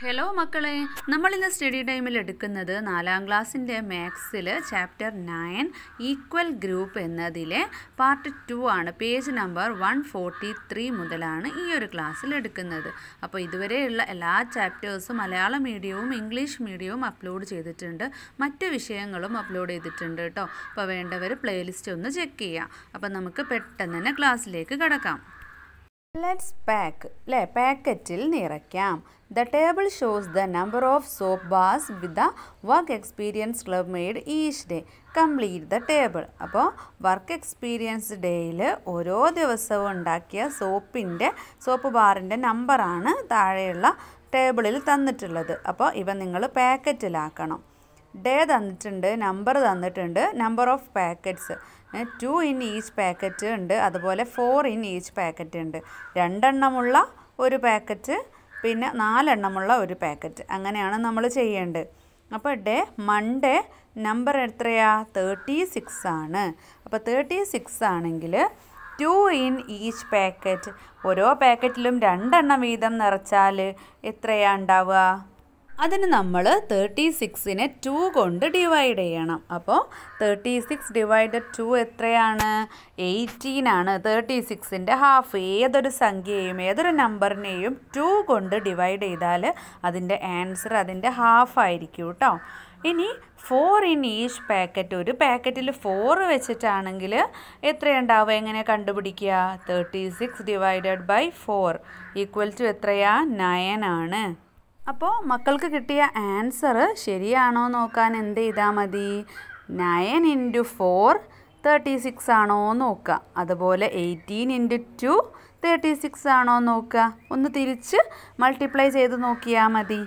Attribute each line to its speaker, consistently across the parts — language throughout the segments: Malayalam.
Speaker 1: ഹലോ മക്കളെ നമ്മളിന്ന് സ്റ്റഡി ടൈമിൽ എടുക്കുന്നത് നാലാം ക്ലാസ്സിൻ്റെ മാത്സിൽ ചാപ്റ്റർ നയൻ ഈക്വൽ ഗ്രൂപ്പ് എന്നതിലെ പാർട്ട് ടു ആണ് page number one forty three മുതലാണ് ഈ ഒരു ക്ലാസ്സിൽ എടുക്കുന്നത് അപ്പോൾ ഇതുവരെയുള്ള എല്ലാ ചാപ്റ്റേഴ്സും മലയാളം മീഡിയവും ഇംഗ്ലീഷ് മീഡിയവും അപ്ലോഡ് ചെയ്തിട്ടുണ്ട് മറ്റ് വിഷയങ്ങളും അപ്ലോഡ് ചെയ്തിട്ടുണ്ട് കേട്ടോ അപ്പോൾ വേണ്ടവർ പ്ലേലിസ്റ്റ് ഒന്ന് ചെക്ക് ചെയ്യാം അപ്പോൾ നമുക്ക് പെട്ടെന്ന് തന്നെ ക്ലാസ്സിലേക്ക് കിടക്കാം ലെറ്റ്സ് പാക്ക് അല്ലേ പാക്കറ്റിൽ നിറയ്ക്കാം the table shows the number of soap bars with the work experience club made each day complete the table അപ്പോൾ വർക്ക് എക്സ്പീരിയൻസ് ഡേയിൽ ഓരോ ദിവസവും ഉണ്ടാക്കിയ സോപ്പിൻ്റെ സോപ്പ് ബാറിൻ്റെ നമ്പറാണ് താഴെയുള്ള ടേബിളിൽ തന്നിട്ടുള്ളത് അപ്പോൾ ഇവ നിങ്ങൾ പാക്കറ്റിലാക്കണം ഡേ തന്നിട്ടുണ്ട് നമ്പർ തന്നിട്ടുണ്ട് number of packets two in each packet ഉണ്ട് അതുപോലെ ഫോർ ഇൻ ഈച്ച് പാക്കറ്റ് ഉണ്ട് രണ്ടെണ്ണമുള്ള ഒരു പാക്കറ്റ് പിന്നെ നാലെണ്ണമുള്ള ഒരു പാക്കറ്റ് അങ്ങനെയാണ് നമ്മൾ ചെയ്യേണ്ടത് അപ്പോൾ ഡേ മൺഡേ നമ്പർ എത്രയാ തേർട്ടി സിക്സ് ആണ് അപ്പോൾ തേർട്ടി സിക്സ് ആണെങ്കിൽ ടു ഇൻ ഈച്ച് പാക്കറ്റ് ഓരോ പാക്കറ്റിലും രണ്ടെണ്ണം വീതം നിറച്ചാൽ എത്രയാണ് ഉണ്ടാവുക അതിന് നമ്മൾ തേർട്ടി സിക്സിനെ ടു കൊണ്ട് ഡിവൈഡ് ചെയ്യണം അപ്പോൾ തേർട്ടി സിക്സ് ഡിവൈഡ് ടു എത്രയാണ് എയ്റ്റീൻ ആണ് തേർട്ടി സിക്സിൻ്റെ ഹാഫ് ഏതൊരു സംഖ്യയെയും ഏതൊരു നമ്പറിനെയും ടു കൊണ്ട് ഡിവൈഡ് ചെയ്താൽ അതിൻ്റെ ആൻസർ അതിൻ്റെ ഹാഫ് ആയിരിക്കും കേട്ടോ ഇനി ഫോർ ഇൻ ഈച്ച് പാക്കറ്റ് ഒരു പാക്കറ്റിൽ ഫോർ വെച്ചിട്ടാണെങ്കിൽ എത്രയുണ്ടാവുക എങ്ങനെ കണ്ടുപിടിക്കുക thirty six divided by four equal to എത്രയാ നയൻ ആണ് അപ്പോൾ മക്കൾക്ക് കിട്ടിയ ആൻസർ ശരിയാണോ നോക്കാൻ എന്ത് ചെയ്താൽ മതി nine into four thirty six ആണോ നോക്കുക അതുപോലെ eighteen into two thirty six ആണോ നോക്കുക ഒന്ന് തിരിച്ച് മൾട്ടിപ്ലൈ ചെയ്ത് നോക്കിയാൽ മതി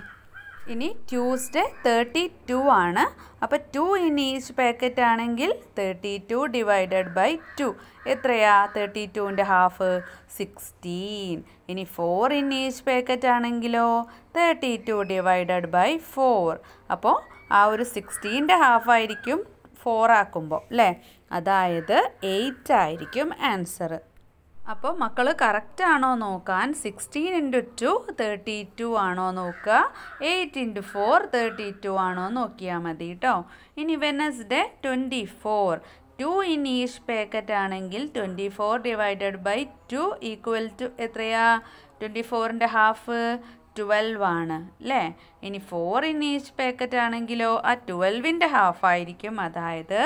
Speaker 1: ഇനി ട്യൂസ്ഡേ തേർട്ടി ടു ആണ് അപ്പോൾ ടു ഇൻ ഈച്ച് പാക്കറ്റ് ആണെങ്കിൽ thirty two divided by two എത്രയാ തേർട്ടി ടുവിൻ്റെ ഹാഫ് സിക്സ്റ്റീൻ ഇനി ഫോർ ഇൻ ഈച്ച് പാക്കറ്റ് ആണെങ്കിലോ thirty two divided by four അപ്പോൾ ആ ഒരു സിക്സ്റ്റീൻ്റെ ഹാഫ് ആയിരിക്കും ഫോർ ആക്കുമ്പോൾ അല്ലേ അതായത് എയ്റ്റ് ആയിരിക്കും ആൻസറ് അപ്പോൾ മക്കൾ കറക്റ്റ് ആണോ നോക്കാൻ sixteen into two thirty two ആണോ നോക്കുക eight into four thirty two ആണോ നോക്കിയാൽ മതി കേട്ടോ ഇനി Wednesday twenty four two in each packet ആണെങ്കിൽ twenty four divided by two equal to എത്രയാ ട്വൻറ്റി ഫോറിൻ്റെ ഹാഫ് ട്വൽവ് ആണ് അല്ലേ ഇനി ഫോർ ഇൻ ഈച്ച് പാക്കറ്റ് ആണെങ്കിലോ ആ ട്വൽവിൻ്റെ ഹാഫ് ആയിരിക്കും അതായത്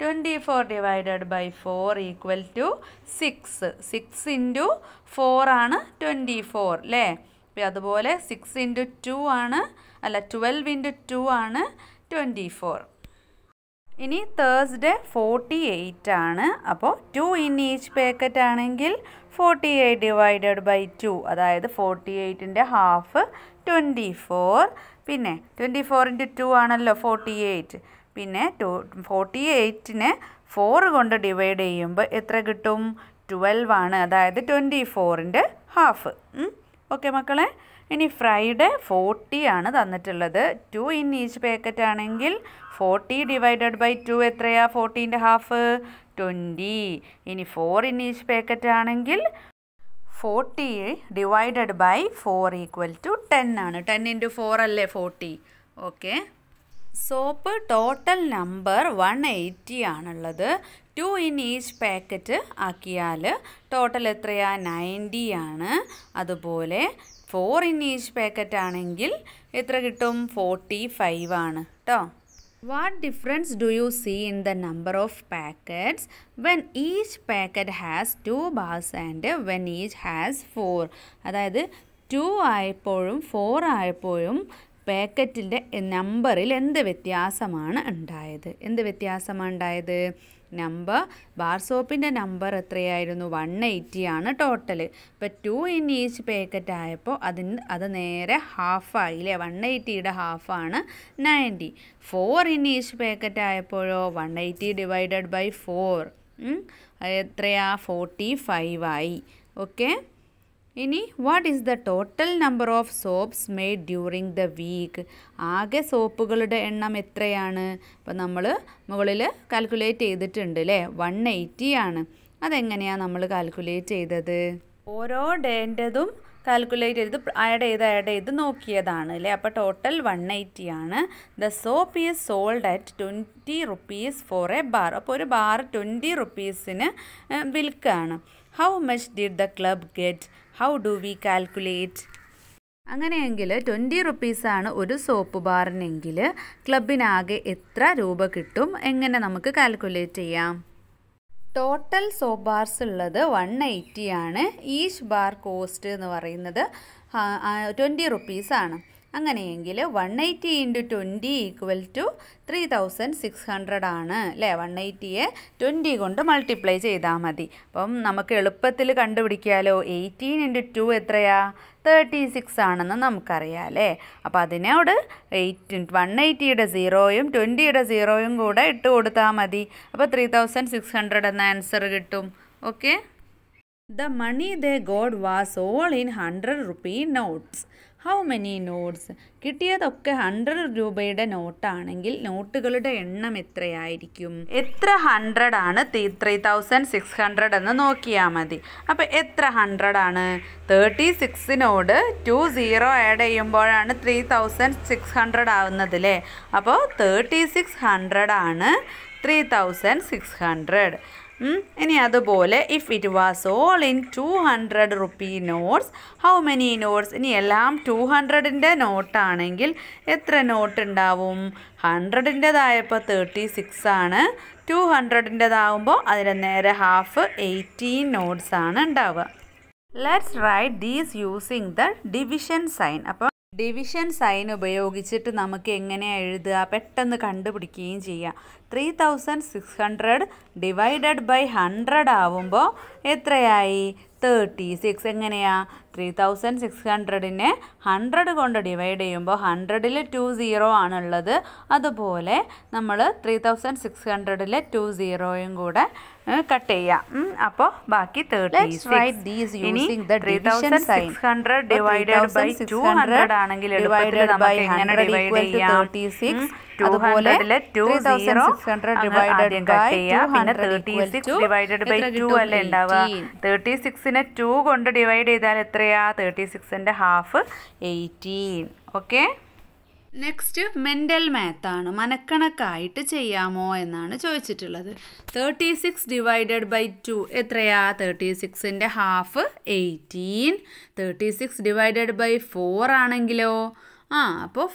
Speaker 1: twenty four divided by four equal to six six into four ആണ് ട്വൻറ്റി ഫോർ അല്ലേ അതുപോലെ സിക്സ് ഇൻറ്റു ടു ആണ് അല്ല ട്വൽവ് ഇൻറ്റു ടു ആണ് ട്വൻറ്റി ഫോർ ഇനി തേഴ്സ്ഡേ ഫോർട്ടി എയ്റ്റ് ആണ് അപ്പോൾ ടു ഇൻ ഈച്ച് പാക്കറ്റ് ആണെങ്കിൽ forty eight divided by two അതായത് ഫോർട്ടി എയ്റ്റിൻ്റെ ഹാഫ് ട്വൻറ്റി ഫോർ പിന്നെ ട്വൻറ്റി ഫോർ ഇൻറ്റു ടു ആണല്ലോ ഫോർട്ടി എയ്റ്റ് പിന്നെ ടു ഫോർട്ടി എയ്റ്റിനെ ഫോർ കൊണ്ട് ഡിവൈഡ് ചെയ്യുമ്പോൾ എത്ര കിട്ടും ട്വൽവ് ആണ് അതായത് ട്വൻറ്റി ഫോറിൻ്റെ ഹാഫ് ഓക്കെ മക്കളെ ഇനി ഫ്രൈഡ് ഫോർട്ടി ആണ് തന്നിട്ടുള്ളത് ടു ഇൻ ഈച്ച് പാക്കറ്റ് ആണെങ്കിൽ ഫോർട്ടി ഡിവൈഡഡ് ബൈ ടു എത്രയാണ് ഫോർട്ടീൻ്റെ ഹാഫ് ട്വൻറ്റി ഇനി ഫോർ ഇൻ ഈച്ച് പാക്കറ്റ് ആണെങ്കിൽ forty divided by four equal to ten ആണ് ടെൻ ഇൻറ്റു ഫോർ അല്ലേ forty okay soap total number one eighty ആണുള്ളത് ടു ഇൻ ഈച്ച് പാക്കറ്റ് ആക്കിയാൽ ടോട്ടൽ എത്രയാണ് നയൻറ്റി ആണ് അതുപോലെ ഫോർ ഇൻ പാക്കറ്റ് ആണെങ്കിൽ എത്ര കിട്ടും ഫോർട്ടി ഫൈവ് ആണ് കേട്ടോ what difference do you see in the number of packets when each packet has two bars and when each has four അതായത് ടു ആയപ്പോഴും ഫോർ ആയപ്പോഴും പാക്കറ്റിൻ്റെ നമ്പറിൽ എന്ത് വ്യത്യാസമാണ് ഉണ്ടായത് എന്ത് വ്യത്യാസമാണ് ഉണ്ടായത് നമ്പർ ബാർ സോപ്പിൻ്റെ നമ്പർ എത്രയായിരുന്നു വൺ എയ്റ്റി ആണ് ടോട്ടൽ ഇപ്പോൾ ടു ഇൻ ഈച്ച് പാക്കറ്റ് ആയപ്പോൾ അതിന് അത് നേരെ ഹാഫായി ഇല്ലേ വൺ എയ്റ്റിയുടെ ഹാഫാണ് ninety four in each packet ആയപ്പോഴോ one eighty divided by four എത്രയാ ഫോർട്ടി ഫൈവായി ഓക്കെ ഇനി what is the total number of soaps made during the week ആകെ സോപ്പുകളുടെ എണ്ണം എത്രയാണ് അപ്പം നമ്മൾ മുകളിൽ കാൽക്കുലേറ്റ് ചെയ്തിട്ടുണ്ട് അല്ലേ വൺ എയ്റ്റി ആണ് അതെങ്ങനെയാണ് നമ്മൾ കാൽക്കുലേറ്റ് ചെയ്തത് ഓരോ ഡേൻ്റെതും കാൽക്കുലേറ്റ് ചെയ്ത് ആഡ് ചെയ്ത് ആഡ് ചെയ്ത് നോക്കിയതാണ് അല്ലേ അപ്പോൾ ടോട്ടൽ വൺ എയ്റ്റി ആണ് the soap is sold at twenty rupees for a bar അപ്പോൾ ഒരു ബാർ ട്വൻറ്റി റുപ്പീസിന് വിൽക്കുകയാണ് how much did the club get how do we calculate അങ്ങനെയെങ്കിൽ ട്വൻറ്റി റുപ്പീസാണ് ഒരു സോപ്പ് ബാറിനെങ്കിൽ ക്ലബിനാകെ എത്ര രൂപ കിട്ടും എങ്ങനെ നമുക്ക് കാൽക്കുലേറ്റ് ചെയ്യാം ടോട്ടൽ സോപ്പ് ബാർസ് ഉള്ളത് വൺ എയ്റ്റിയാണ് ആണ് ഈച്ച് ബാർ കോസ്റ്റ് എന്ന് പറയുന്നത് ട്വൻറ്റി റുപ്പീസാണ് അങ്ങനെയെങ്കിൽ one eighty into twenty equal to three thousand six hundred ആണ് അല്ലേ വൺ എയ്റ്റിയെ ട്വൻറ്റി കൊണ്ട് മൾട്ടിപ്ലൈ ചെയ്താൽ മതി അപ്പം നമുക്ക് എളുപ്പത്തിൽ കണ്ടുപിടിക്കാമല്ലോ എയ്റ്റീൻ ഇൻറ്റു ടു എത്രയാ തേർട്ടി സിക്സ് ആണെന്ന് നമുക്കറിയാം അല്ലേ അപ്പോൾ അതിനോട് എയ്റ്റ് വൺ എയ്റ്റിയുടെ സീറോയും ട്വൻറ്റിയുടെ സീറോയും കൂടെ ഇട്ട് കൊടുത്താൽ മതി അപ്പോൾ ത്രീ തൗസൻഡ് സിക്സ് ഹൺഡ്രഡ് എന്ന ആൻസർ കിട്ടും okay the money the got was all in hundred rupee notes how many notes കിട്ടിയതൊക്കെ ഹൺഡ്രഡ് രൂപയുടെ നോട്ടാണെങ്കിൽ നോട്ടുകളുടെ എണ്ണം എത്രയായിരിക്കും എത്ര ഹൺഡ്രഡ് ആണ് ത്രീ തൗസൻഡ് സിക്സ് ഹൺഡ്രഡ് എന്ന് നോക്കിയാൽ മതി അപ്പോൾ എത്ര ഹൺഡ്രഡ് ആണ് തേർട്ടി സിക്സിനോട് ടു സീറോ ആഡ് ചെയ്യുമ്പോഴാണ് ത്രീ തൗസൻഡ് സിക്സ് ഹൺഡ്രഡ് ആവുന്നത് അല്ലേ അപ്പോൾ തേർട്ടി സിക്സ് ഹൺഡ്രഡ് ആണ് ത്രീ തൗസൻഡ് സിക്സ് ഹൺഡ്രഡ് ഇനി അതുപോലെ if it was all in two hundred rupee notes how many notes ഇനി എല്ലാം ടു ഹൺഡ്രഡിൻ്റെ നോട്ടാണെങ്കിൽ എത്ര നോട്ട് ഉണ്ടാവും ഹൺഡ്രഡിൻ്റെതായപ്പോൾ തേർട്ടി സിക്സ് ആണ് ടു ഹൺഡ്രഡിൻ്റെതാവുമ്പോൾ അതിൻ്റെ നേരെ ഹാഫ് എയ്റ്റീൻ നോട്ട്സ് ആണ് ഉണ്ടാവുക let's write these using the division sign അപ്പോൾ ഡിവിഷൻ സൈൻ ഉപയോഗിച്ചിട്ട് നമുക്ക് എങ്ങനെയാണ് എഴുതുക പെട്ടെന്ന് കണ്ടുപിടിക്കുകയും ചെയ്യാം three thousand six hundred divided by hundred ആവുമ്പോൾ എത്രയായി തേർട്ടി സിക്സ് എങ്ങനെയാണ് ത്രീ തൗസൻഡ് സിക്സ് ഹൺഡ്രഡിനെ ഹൺഡ്രഡ് കൊണ്ട് ഡിവൈഡ് ചെയ്യുമ്പോൾ ഹൺഡ്രഡിൽ ടു സീറോ ആണുള്ളത് അതുപോലെ നമ്മൾ ത്രീ തൗസൻഡ് സിക്സ് ഹൺഡ്രഡിൽ ടു സീറോയും കൂടെ കട്ട് ചെയ്യാം അപ്പോൾ ബാക്കി ആണെങ്കിൽ അതുപോലെ ഡിവൈഡഡ് ബൈ ടു അല്ലേ ഉണ്ടാവുക തേർട്ടി സിക്സിനെ ടു കൊണ്ട് ഡിവൈഡ് ചെയ്താൽ എത്ര എത്രയാണ് തേർട്ടി സിക്സിൻ്റെ half eighteen okay next mental മാത്താണ് മനക്കണക്കായിട്ട് ചെയ്യാമോ എന്നാണ് ചോദിച്ചിട്ടുള്ളത് thirty six divided by two എത്രയാണ് തേർട്ടി സിക്സിൻ്റെ half eighteen thirty six divided by four ആണെങ്കിലോ ആ അപ്പോൾ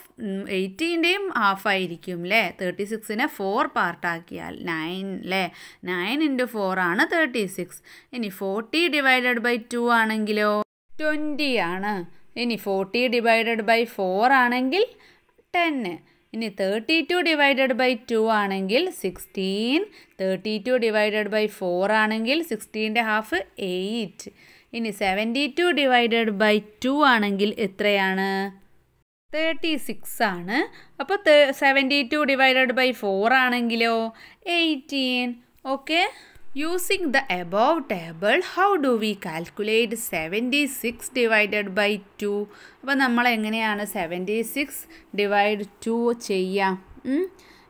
Speaker 1: എയ്റ്റീൻ്റെയും ഹാഫായിരിക്കും അല്ലേ തേർട്ടി സിക്സിനെ ഫോർ പാർട്ടാക്കിയാൽ നയൻ അല്ലേ നയൻ ഇൻറ്റു ഫോർ ആണ് തേർട്ടി സിക്സ് ഇനി ഫോർട്ടി ഡിവൈഡഡ് ബൈ ടു ആണെങ്കിലോ ട്വൻറ്റി ആണ് ഇനി ഫോർട്ടി ഡിവൈഡഡ് ബൈ ഫോർ ആണെങ്കിൽ ടെന്ന് ഇനി thirty two divided by two ആണെങ്കിൽ sixteen thirty two divided by four ആണെങ്കിൽ സിക്സ്റ്റീൻ്റെ ഹാഫ് എയ്റ്റ് ഇനി seventy two divided by two ആണെങ്കിൽ എത്രയാണ് തേർട്ടി സിക്സ് ആണ് അപ്പോൾ seventy two divided by four ആണെങ്കിലോ eighteen okay Using the above table, how do we calculate 76 divided by 2? അപ്പോൾ നമ്മൾ എങ്ങനെയാണ് സെവൻറ്റി സിക്സ് ഡിവൈഡ് ടു ചെയ്യുക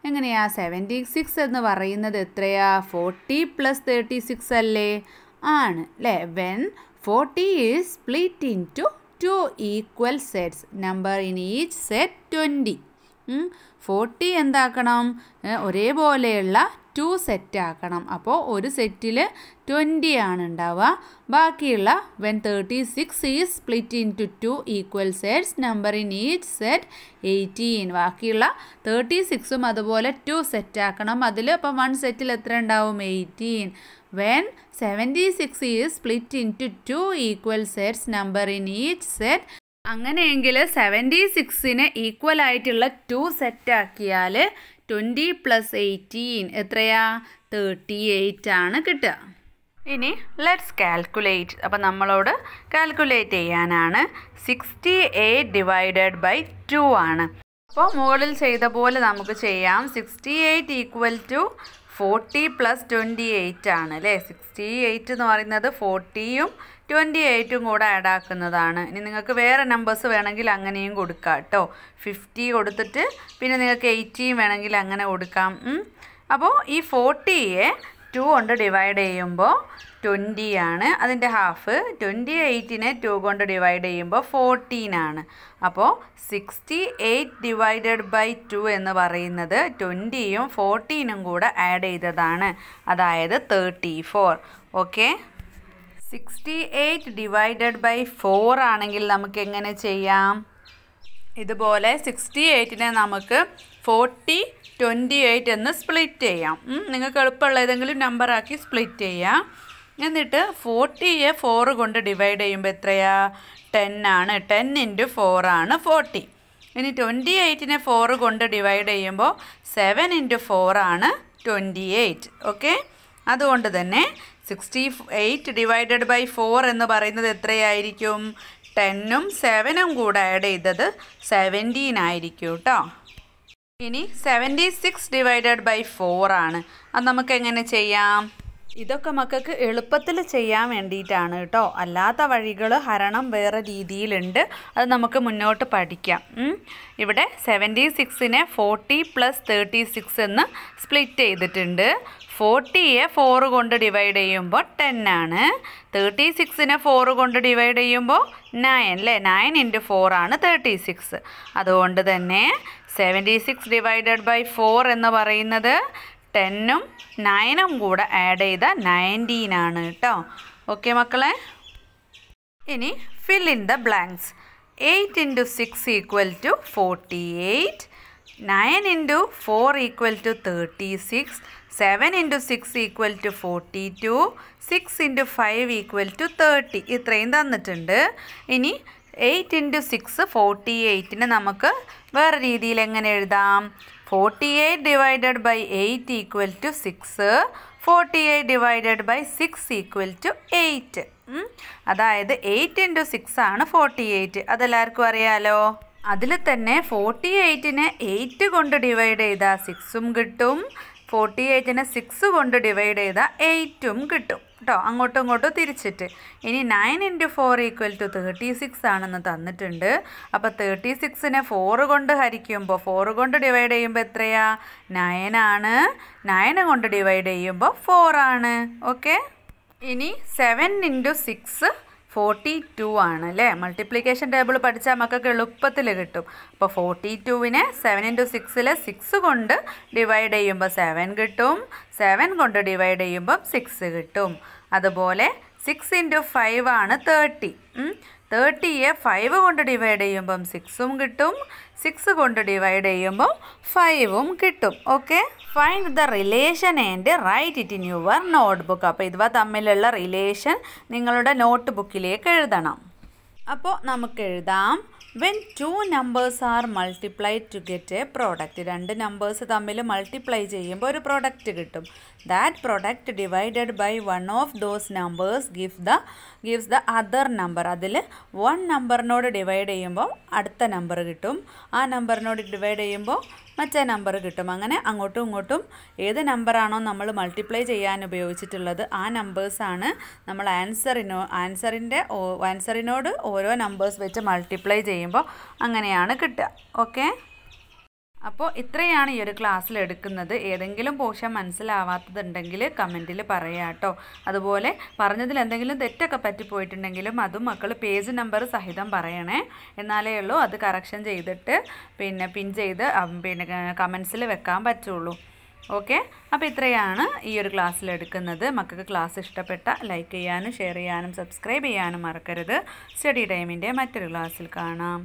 Speaker 1: എങ്ങനെയാ സെവൻറ്റി സിക്സ് എന്ന് പറയുന്നത് എത്രയാ ഫോർട്ടി പ്ലസ് തേർട്ടി സിക്സ് അല്ലേ ആണ് അല്ലേ when forty is split in to two equal sets number in each set twenty forty എന്താക്കണം ഒരേപോലെയുള്ള ടു സെറ്റ് ആക്കണം അപ്പോൾ ഒരു സെറ്റിൽ ട്വൻറ്റി ആണ് ഉണ്ടാവുക ബാക്കിയുള്ള when thirty six is split in to two equal sets number in each set eighteen ബാക്കിയുള്ള തേർട്ടി സിക്സും അതുപോലെ ടു സെറ്റ് ആക്കണം അതിൽ അപ്പോൾ വൺ സെറ്റിൽ എത്ര ഉണ്ടാവും eighteen when seventy six is split in to two equal sets number in each set അങ്ങനെയെങ്കിൽ സെവൻറ്റി സിക്സിന് ഈക്വൽ ആയിട്ടുള്ള ടു സെറ്റ് ആക്കിയാൽ ട്വൻറ്റി പ്ലസ് എയ്റ്റീൻ എത്രയാ തേർട്ടി എയ്റ്റ് ആണ് കിട്ടുക ഇനി ലെറ്റ്സ് കാൽക്കുലേറ്റ് അപ്പോൾ നമ്മളോട് കാൽക്കുലേറ്റ് ചെയ്യാനാണ് sixty eight divided by two ആണ് അപ്പോൾ മുകളിൽ ചെയ്ത പോലെ നമുക്ക് ചെയ്യാം sixty eight equal to forty plus twenty eight ആണ് അല്ലേ സിക്സ്റ്റി എയ്റ്റ് എന്ന് പറയുന്നത് ഫോർട്ടിയും ട്വൻറ്റി എയ്റ്റും കൂടെ ആഡ് ആക്കുന്നതാണ് ഇനി നിങ്ങൾക്ക് വേറെ നമ്പേഴ്സ് വേണമെങ്കിൽ അങ്ങനെയും കൊടുക്കാം കേട്ടോ ഫിഫ്റ്റി കൊടുത്തിട്ട് പിന്നെ നിങ്ങൾക്ക് എയ്റ്റിയും വേണമെങ്കിൽ അങ്ങനെ കൊടുക്കാം അപ്പോൾ ഈ ഫോർട്ടിയെ ടു കൊണ്ട് ഡിവൈഡ് ചെയ്യുമ്പോൾ ട്വൻറ്റി ആണ് അതിൻ്റെ ഹാഫ് ട്വൻറ്റി എയ്റ്റിനെ ടു കൊണ്ട് ഡിവൈഡ് ചെയ്യുമ്പോൾ ഫോർട്ടീൻ ആണ് അപ്പോൾ sixty eight divided by two എന്ന് പറയുന്നത് ട്വൻറ്റിയും ഫോർട്ടീനും കൂടെ ആഡ് ചെയ്തതാണ് അതായത് thirty four okay sixty eight divided by four ആണെങ്കിൽ നമുക്ക് എങ്ങനെ ചെയ്യാം ഇതുപോലെ സിക്സ്റ്റി എയ്റ്റിനെ നമുക്ക് ഫോർട്ടി ട്വൻറ്റി എയ്റ്റ് എന്ന് സ്പ്ലിറ്റ് ചെയ്യാം നിങ്ങൾക്ക് എളുപ്പമുള്ള ഏതെങ്കിലും നമ്പറാക്കി സ്പ്ലിറ്റ് ചെയ്യാം എന്നിട്ട് ഫോർട്ടിയെ ഫോറ് കൊണ്ട് ഡിവൈഡ് ചെയ്യുമ്പോൾ എത്രയാ ടെൻ ആണ് ടെൻ ഇൻറ്റു ഫോറാണ് ഫോർട്ടി ഇനി ട്വൻറ്റി എയ്റ്റിനെ ഫോറ് കൊണ്ട് ഡിവൈഡ് ചെയ്യുമ്പോൾ സെവൻ ഇൻറ്റു ഫോറാണ് ട്വൻറ്റി എയ്റ്റ് ഓക്കെ അതുകൊണ്ട് തന്നെ sixty eight divided by four എന്ന് പറയുന്നത് എത്രയായിരിക്കും ടെന്നും സെവനും കൂടെ ആഡ് ചെയ്തത് സെവൻറ്റീൻ ആയിരിക്കും കേട്ടോ ഇനി seventy six divided by four ആണ് അത് നമുക്ക് എങ്ങനെ ചെയ്യാം ഇതൊക്കെ മക്കൾക്ക് എളുപ്പത്തിൽ ചെയ്യാൻ വേണ്ടിയിട്ടാണ് കേട്ടോ അല്ലാത്ത വഴികൾ ഹരണം വേറെ രീതിയിലുണ്ട് അത് നമുക്ക് മുന്നോട്ട് പഠിക്കാം ഇവിടെ സെവൻറ്റി സിക്സിനെ ഫോർട്ടി പ്ലസ് തേർട്ടി സിക്സ് എന്ന് സ്പ്ലിറ്റ് ചെയ്തിട്ടുണ്ട് ഫോർട്ടിയെ ഫോർ കൊണ്ട് ഡിവൈഡ് ചെയ്യുമ്പോൾ ടെൻ ആണ് തേർട്ടി സിക്സിനെ ഫോർ കൊണ്ട് ഡിവൈഡ് ചെയ്യുമ്പോൾ നയൻ അല്ലേ നയൻ ഇൻറ്റു ഫോർ ആണ് തേർട്ടി സിക്സ് അതുകൊണ്ട് തന്നെ seventy six divided by four എന്ന് പറയുന്നത് ടെന്നും നയനും കൂടെ ആഡ് ചെയ്ത നയൻറ്റീൻ ആണ് കേട്ടോ ഓക്കെ മക്കളെ ഇനി fill in the blanks eight into six equal to forty eight nine into four equal to thirty six seven into six equal to forty two six into five equal to thirty ഇത്രയും തന്നിട്ടുണ്ട് ഇനി എയ്റ്റ് ഇൻറ്റു സിക്സ് ഫോർട്ടി എയ്റ്റിന് നമുക്ക് വേറെ രീതിയിൽ എങ്ങനെ എഴുതാം forty eight divided by eight equal to six forty eight divided by six equal to eight അതായത് എയ്റ്റ് ഇൻറ്റു സിക്സ് ആണ് ഫോർട്ടി എയ്റ്റ് അതെല്ലാവർക്കും അറിയാലോ അതിൽ തന്നെ ഫോർട്ടി എയ്റ്റിനെ എയ്റ്റ് കൊണ്ട് ഡിവൈഡ് ചെയ്താൽ സിക്സും കിട്ടും ഫോർട്ടി എയ്റ്റിനെ സിക്സ് കൊണ്ട് ഡിവൈഡ് ചെയ്താൽ എയ്റ്റും കിട്ടും കേട്ടോ അങ്ങോട്ടും ഇങ്ങോട്ടും തിരിച്ചിട്ട് ഇനി nine into four equal to thirty six ആണെന്ന് തന്നിട്ടുണ്ട് അപ്പോൾ തേർട്ടി സിക്സിനെ ഫോറ് കൊണ്ട് ഹരിക്കുമ്പോൾ ഫോറ് കൊണ്ട് ഡിവൈഡ് ചെയ്യുമ്പോൾ എത്രയാ നയനാണ് നയന് കൊണ്ട് ഡിവൈഡ് ചെയ്യുമ്പോൾ ഫോറാണ് ഓക്കെ ഇനി seven into six forty two ആണ് അല്ലേ മൾട്ടിപ്ലിക്കേഷൻ ടേബിൾ പഠിച്ചാൽ നമുക്കൊക്കെ എളുപ്പത്തിൽ കിട്ടും അപ്പോൾ ഫോർട്ടി ടുവിനെ സെവൻ ഇൻറ്റു സിക്സിൽ സിക്സ് കൊണ്ട് ഡിവൈഡ് ചെയ്യുമ്പോൾ സെവൻ കിട്ടും സെവൻ കൊണ്ട് ഡിവൈഡ് ചെയ്യുമ്പം സിക്സ് കിട്ടും അതുപോലെ സിക്സ് ഇൻറ്റു ഫൈവ് ആണ് തേർട്ടി തേർട്ടിയെ ഫൈവ് കൊണ്ട് ഡിവൈഡ് ചെയ്യുമ്പം സിക്സും കിട്ടും സിക്സ് കൊണ്ട് ഡിവൈഡ് ചെയ്യുമ്പം ഫൈവും കിട്ടും okay find the relation and write it in your notebook അപ്പോൾ ഇതുവ തമ്മിലുള്ള റിലേഷൻ നിങ്ങളുടെ നോട്ട് ബുക്കിലേക്ക് എഴുതണം അപ്പോൾ നമുക്ക് എഴുതാം when two numbers are multiply to get a product രണ്ട് നമ്പേഴ്സ് തമ്മിൽ മൾട്ടിപ്ലൈ ചെയ്യുമ്പോൾ ഒരു പ്രോഡക്റ്റ് കിട്ടും that product divided by one of those numbers give the gives the other number അതിൽ വൺ നമ്പറിനോട് ഡിവൈഡ് ചെയ്യുമ്പോൾ അടുത്ത നമ്പർ കിട്ടും ആ നമ്പറിനോട് ഡിവൈഡ് ചെയ്യുമ്പോൾ മറ്റേ നമ്പർ കിട്ടും അങ്ങനെ അങ്ങോട്ടും ഇങ്ങോട്ടും ഏത് നമ്പറാണോ നമ്മൾ മൾട്ടിപ്ലൈ ചെയ്യാൻ ഉപയോഗിച്ചിട്ടുള്ളത് ആ നമ്പേഴ്സാണ് നമ്മൾ ആൻസറിനോ ആൻസറിൻ്റെ ആൻസറിനോട് ഓരോ നമ്പേഴ്സ് വെച്ച് മൾട്ടിപ്ലൈ ചെയ്യുമ്പോൾ അങ്ങനെയാണ് കിട്ടുക ഓക്കേ അപ്പോൾ ഇത്രയാണ് ഈ ഒരു ക്ലാസ്സിൽ എടുക്കുന്നത് ഏതെങ്കിലും പോഷൻ മനസ്സിലാവാത്തതുണ്ടെങ്കിൽ കമൻറ്റിൽ പറയാം കേട്ടോ അതുപോലെ പറഞ്ഞതിൽ എന്തെങ്കിലും തെറ്റൊക്കെ പറ്റിപ്പോയിട്ടുണ്ടെങ്കിലും അതും മക്കൾ പേജ് നമ്പർ സഹിതം പറയണേ എന്നാലേ ഉള്ളൂ അത് കറക്ഷൻ ചെയ്തിട്ട് പിന്നെ പിൻ ചെയ്ത് പിന്നെ കമൻസിൽ വെക്കാൻ പറ്റുള്ളൂ ഓക്കെ അപ്പോൾ ഇത്രയാണ് ഈ ഒരു ക്ലാസ്സിൽ എടുക്കുന്നത് മക്കൾക്ക് ക്ലാസ് ഇഷ്ടപ്പെട്ട ലൈക്ക് ചെയ്യാനും ഷെയർ ചെയ്യാനും സബ്സ്ക്രൈബ് ചെയ്യാനും മറക്കരുത് സ്റ്റഡി ടൈമിൻ്റെ മറ്റൊരു ക്ലാസ്സിൽ കാണാം